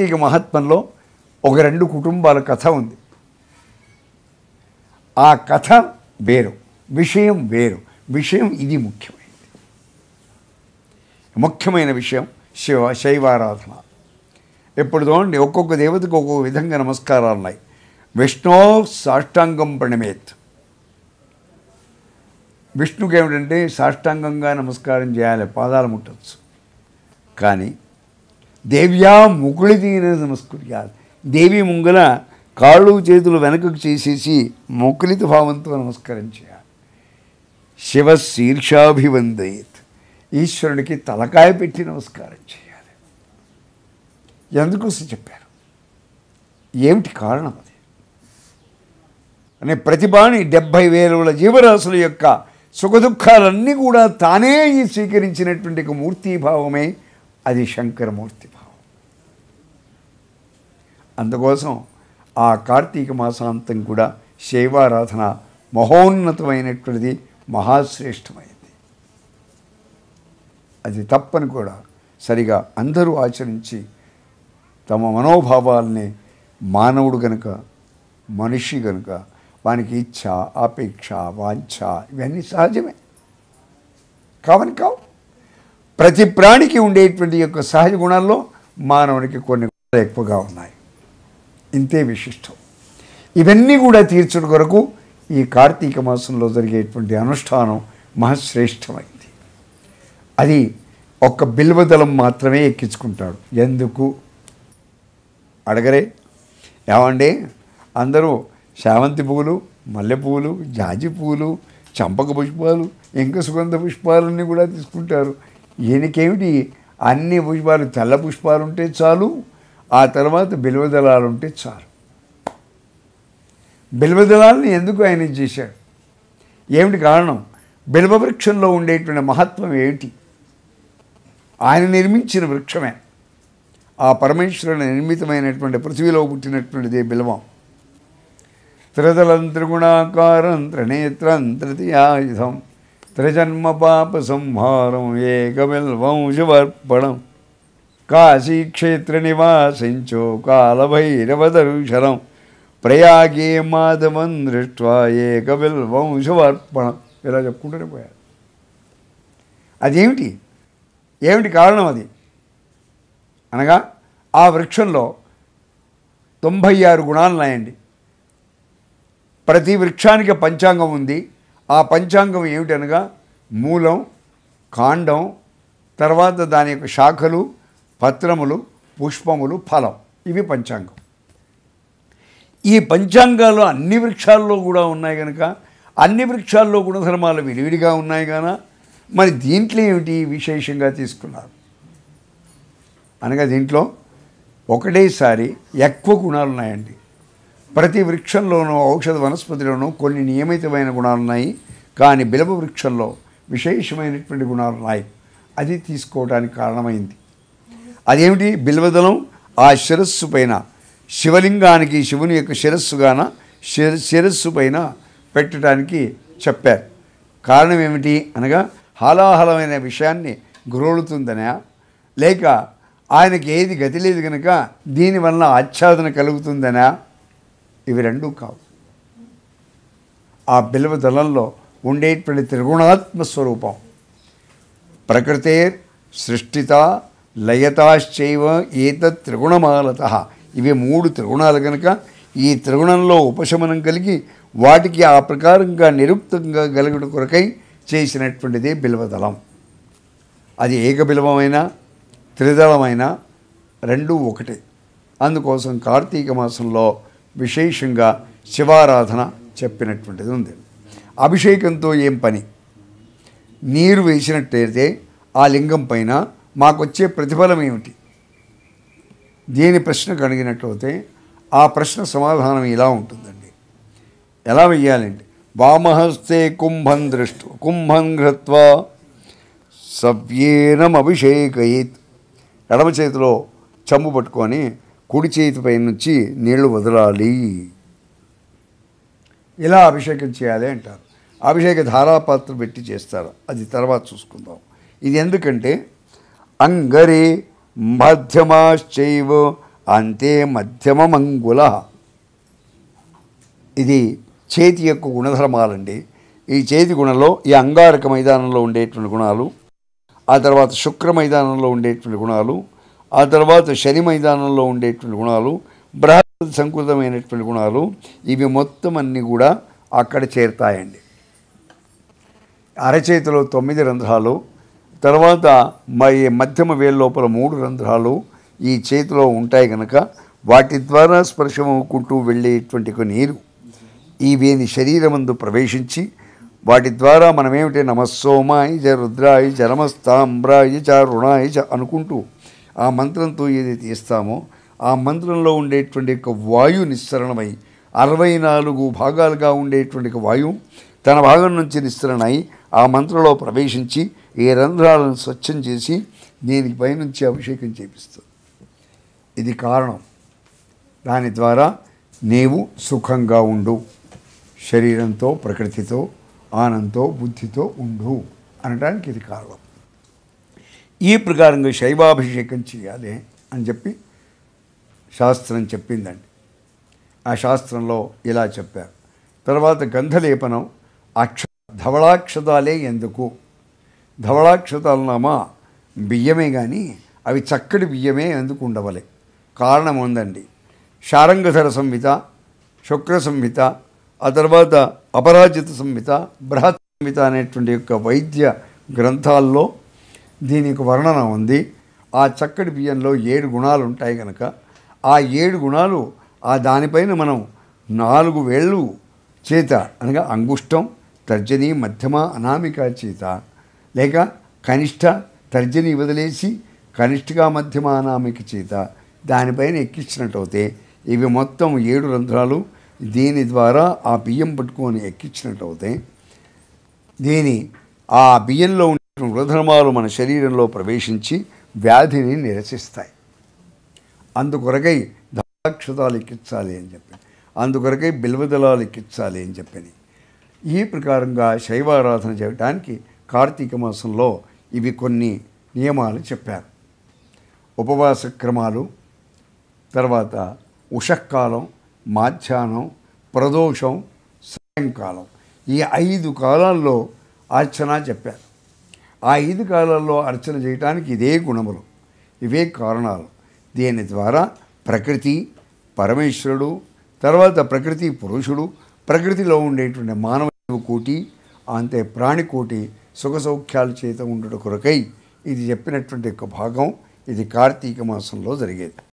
కార్తీక మహాత్మంలో ఒక రెండు కుటుంబాల కథ ఉంది ఆ కథ వేరు విషయం వేరు విషయం ఇది ముఖ్యమైనది ముఖ్యమైన విషయం శివ శైవారాధన ఎప్పుడు చూడండి ఒక్కొక్క దేవతకు ఒక్కొక్క విధంగా నమస్కారాలు ఉన్నాయి విష్ణో సాష్టాంగం ప్రణమేత్ విష్ణుకి ఏమిటంటే సాష్టాంగంగా నమస్కారం చేయాలి పాదాలు ముట్టచ్చు కానీ దేవ్యా తీరే నమస్కృత్యా దేవి ముంగల కాళ్ళు చేతులు వెనకకు చేసేసి ముకులిత భావంతో నమస్కారం చేయాలి శివ శీర్షాభివందయత్ ఈశ్వరుడికి తలకాయ పెట్టి నమస్కారం చేయాలి ఎందుకోసం చెప్పారు ఏమిటి కారణం అది అనే ప్రతిభాని డెబ్భై వేల జీవరాశుల యొక్క సుఖదుఖాలన్నీ కూడా తానే ఈ స్వీకరించినటువంటి మూర్తిభావమే అది శంకరమూర్తి అందుకోసం ఆ కార్తీక మాసాంతం కూడా శైవారాధన మహోన్నతమైనటువంటిది మహాశ్రేష్టమైంది అది తప్పని కూడా సరిగా అందరూ ఆచరించి తమ మనోభావాల్ని మానవుడు గనుక మనిషి గనుక వానికి ఇచ్ఛ ఆపేక్ష వాంఛ ఇవన్నీ సహజమే కావని కావు ప్రతి ప్రాణికి ఉండేటువంటి యొక్క సహజ గుణాల్లో మానవునికి కొన్ని ఎక్కువగా ఉన్నాయి ఇంతే విశిష్టం ఇవన్నీ కూడా తీర్చడం కొరకు ఈ కార్తీక మాసంలో జరిగేటువంటి అనుష్ఠానం మహశ్రేష్టమైంది అది ఒక్క బిల్వదలం మాత్రమే ఎక్కించుకుంటాడు ఎందుకు అడగరే ఏమండి అందరూ శావంతి పువ్వులు మల్లె పువ్వులు జాజి పువ్వులు చంపక పుష్పాలు ఇంకా సుగంధ పుష్పాలన్నీ కూడా తీసుకుంటారు ఈయనకేమిటి అన్ని పుష్పాలు తెల్ల పుష్పాలు ఉంటే చాలు ఆ తర్వాత బిల్వదళాలు ఉంటే చాలు బిల్వదళాలను ఎందుకు ఆయన చేశాడు ఏమిటి కారణం బిల్వ వృక్షంలో ఉండేటువంటి మహత్వం ఏమిటి ఆయన నిర్మించిన వృక్షమే ఆ పరమేశ్వరుని నిర్మితమైనటువంటి పృథివీలో పుట్టినటువంటిది బిల్వం త్రిదలంత్రిగుణాకారం త్రిగుణాకారం త్రినేత్రం తృతీయాయుధం త్రిజన్మ పాప సంహారం బిల్వం శివర్పణం కాశీక్షేత్ర నివాసించో కాలభైరవ దర్శనం ప్రయాగే మాధవం దృష్ట్వా ఏక బిల్వంశవర్పణం ఇలా చెప్పుకుంటూనే పోయారు అదేమిటి ఏమిటి కారణం అది అనగా ఆ వృక్షంలో తొంభై ఆరు గుణాలు ఉన్నాయండి ప్రతి వృక్షానికి పంచాంగం ఉంది ఆ పంచాంగం ఏమిటనగా మూలం కాండం తర్వాత దాని యొక్క శాఖలు పత్రములు పుష్పములు ఫలం ఇవి పంచాంగం ఈ పంచాంగాలు అన్ని వృక్షాల్లో కూడా ఉన్నాయి కనుక అన్ని వృక్షాల్లో గుణధర్మాలు విడివిడిగా ఉన్నాయి కాన మరి దీంట్లో ఏమిటి విశేషంగా తీసుకున్నారు అనగా దీంట్లో ఒకటేసారి ఎక్కువ గుణాలు ఉన్నాయండి ప్రతి వృక్షంలోనూ ఔషధ వనస్పతిలోనూ కొన్ని నియమితమైన గుణాలు ఉన్నాయి కానీ బిలవ వృక్షంలో విశేషమైనటువంటి గుణాలు ఉన్నాయి అది తీసుకోవడానికి కారణమైంది అదేమిటి బిల్వదలం ఆ శిరస్సు పైన శివలింగానికి శివుని యొక్క శిరస్సుగాన శిరస్సు పైన పెట్టడానికి చెప్పారు కారణం ఏమిటి అనగా హాలాహలమైన విషయాన్ని గ్రోలుతుందనా లేక ఆయనకి ఏది గతి లేదు కనుక దీనివల్ల ఆచ్ఛాదన కలుగుతుందనా ఇవి రెండూ కావు ఆ బిల్వ దళంలో ఉండేటువంటి త్రిగుణాత్మ స్వరూపం ప్రకృతే సృష్టిత లయతాశ్చైవ ఏత త్రిగుణమాలత ఇవి మూడు త్రిగుణాలు కనుక ఈ త్రిగుణంలో ఉపశమనం కలిగి వాటికి ఆ ప్రకారంగా నిరుక్తంగా గలుగుట కొరకై చేసినటువంటిదే బిల్వదళం అది ఏక బిల్వమైనా త్రిదళమైనా రెండు ఒకటి అందుకోసం కార్తీక మాసంలో విశేషంగా శివారాధన చెప్పినటువంటిది ఉంది అభిషేకంతో ఏం పని నీరు వేసినట్టయితే ఆ లింగం పైన మాకు వచ్చే ప్రతిఫలం ఏమిటి దీని ప్రశ్న అడిగినట్లయితే ఆ ప్రశ్న సమాధానం ఇలా ఉంటుందండి ఎలా వెయ్యాలండి వామహస్తే కుంభం దృష్టు కుంభం ఘృత్వా సవ్యేనం అభిషేకయేత్ ఎడమ చేతిలో చంబు పట్టుకొని కుడి చేతి పై నుంచి నీళ్లు వదలాలి ఇలా అభిషేకం చేయాలి అంటారు అభిషేక ధారాపాత్ర పెట్టి చేస్తారు అది తర్వాత చూసుకుందాం ఇది ఎందుకంటే అంగరే మధ్యమాశ్చైవ అంతే మధ్యమంగుల ఇది చేతి యొక్క గుణధర్మాలండి ఈ చేతి గుణంలో ఈ అంగారక మైదానంలో ఉండేటువంటి గుణాలు ఆ తర్వాత శుక్ర మైదానంలో ఉండేటువంటి గుణాలు ఆ తర్వాత శని మైదానంలో ఉండేటువంటి గుణాలు బృహస్పతి సంకృతమైనటువంటి గుణాలు ఇవి మొత్తం అన్నీ కూడా అక్కడ చేరుతాయండి అరచేతిలో తొమ్మిది రంధ్రాలు తర్వాత మరి మధ్యమ వేలు లోపల మూడు రంధ్రాలు ఈ చేతిలో ఉంటాయి కనుక వాటి ద్వారా అవ్వుకుంటూ వెళ్ళేటువంటి నీరు ఈ వీని శరీరమందు ప్రవేశించి వాటి ద్వారా మనమేమిటి నమస్సోమాయి జ రుద్రాయి జరమస్తాంబ్రాయి చ రుణాయి చ అనుకుంటూ ఆ మంత్రంతో ఏది తీస్తామో ఆ మంత్రంలో ఉండేటువంటి యొక్క వాయు నిస్సరణమై అరవై నాలుగు భాగాలుగా ఉండేటువంటి వాయువు తన భాగం నుంచి నిస్సరణై ఆ మంత్రంలో ప్రవేశించి ఈ రంధ్రాలను స్వచ్ఛం చేసి దీనికి నుంచి అభిషేకం చేపిస్తుంది ఇది కారణం దాని ద్వారా నీవు సుఖంగా ఉండు శరీరంతో ప్రకృతితో ఆనందంతో బుద్ధితో ఉండు అనడానికి ఇది కారణం ఈ ప్రకారంగా శైవాభిషేకం చేయాలి అని చెప్పి శాస్త్రం చెప్పిందండి ఆ శాస్త్రంలో ఇలా చెప్పారు తర్వాత గంధలేపనం అక్ష ధవళాక్షతాలే ఎందుకు ధవళాక్షతాలనామా బియ్యమే కానీ అవి చక్కటి బియ్యమే ఎందుకు ఉండవలే కారణం ఉందండి శారంగధర సంహిత శుక్ర సంహిత ఆ తర్వాత అపరాజిత సంహిత బృహత్ సంహిత అనేటువంటి యొక్క వైద్య గ్రంథాల్లో దీనికి వర్ణన ఉంది ఆ చక్కటి బియ్యంలో ఏడు గుణాలు ఉంటాయి కనుక ఆ ఏడు గుణాలు ఆ దానిపైన మనం నాలుగు వేళ్ళు చేత అనగా అంగుష్టం తర్జని మధ్యమ అనామిక చేత లేక కనిష్ట తర్జని వదిలేసి కనిష్ఠగా మధ్యమానామిక చేత దానిపైన ఎక్కించినట్టయితే ఇవి మొత్తం ఏడు రంధ్రాలు దీని ద్వారా ఆ బియ్యం పట్టుకొని ఎక్కించినట్టయితే దీని ఆ బియ్యంలో ఉండే వృధర్మాలు మన శరీరంలో ప్రవేశించి వ్యాధిని నిరసిస్తాయి అందుకొరకై దాక్షతాలు ఎక్కించాలి అని చెప్పి అందుకొరకై బిల్వదళాలు ఎక్కించాలి అని చెప్పని ఈ ప్రకారంగా శైవారాధన చేయడానికి కార్తీక మాసంలో ఇవి కొన్ని నియమాలు చెప్పారు ఉపవాస క్రమాలు తర్వాత ఉషకాలం మాధ్యాహ్నం ప్రదోషం సాయంకాలం ఈ ఐదు కాలాల్లో అర్చన చెప్పారు ఆ ఐదు కాలాల్లో అర్చన చేయటానికి ఇదే గుణములు ఇవే కారణాలు దీని ద్వారా ప్రకృతి పరమేశ్వరుడు తర్వాత ప్రకృతి పురుషుడు ప్రకృతిలో ఉండేటువంటి మానవ కోటి అంతే ప్రాణికోటి సుఖ సౌఖ్యాలు చేత ఉండట కొరకై ఇది చెప్పినటువంటి యొక్క భాగం ఇది కార్తీక మాసంలో జరిగేది